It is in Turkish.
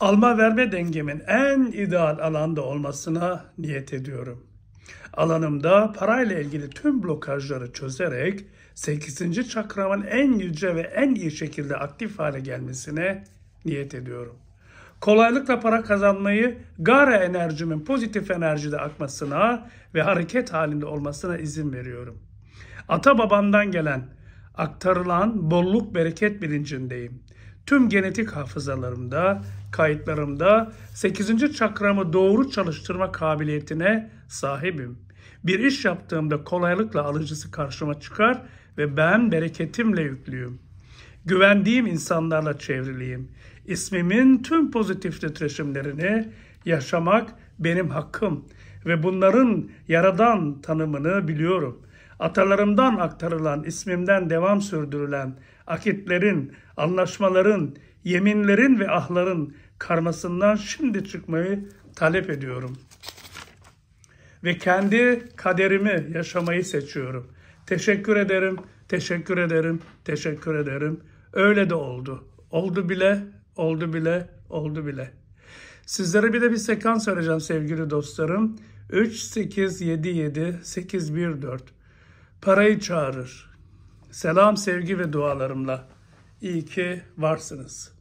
alma verme dengemin en ideal alanda olmasına niyet ediyorum. Alanımda parayla ilgili tüm blokajları çözerek 8. çakramın en yüce ve en iyi şekilde aktif hale gelmesine niyet ediyorum. Kolaylıkla para kazanmayı gara enerjimin pozitif enerjide akmasına ve hareket halinde olmasına izin veriyorum. Ata babamdan gelen aktarılan bolluk bereket bilincindeyim. Tüm genetik hafızalarımda, kayıtlarımda 8. çakramı doğru çalıştırma kabiliyetine sahibim. Bir iş yaptığımda kolaylıkla alıcısı karşıma çıkar ve ben bereketimle yüklüyüm. Güvendiğim insanlarla çevriliyim. İsmimin tüm pozitif titreşimlerini yaşamak benim hakkım ve bunların yaradan tanımını biliyorum.'' atalarımdan aktarılan, ismimden devam sürdürülen akitlerin, anlaşmaların, yeminlerin ve ahların karmasından şimdi çıkmayı talep ediyorum. Ve kendi kaderimi yaşamayı seçiyorum. Teşekkür ederim, teşekkür ederim, teşekkür ederim. Öyle de oldu. Oldu bile, oldu bile, oldu bile. Sizlere bir de bir sekans vereceğim sevgili dostlarım. 3877, 814 parayı çağırır. Selam, sevgi ve dualarımla. İyi ki varsınız.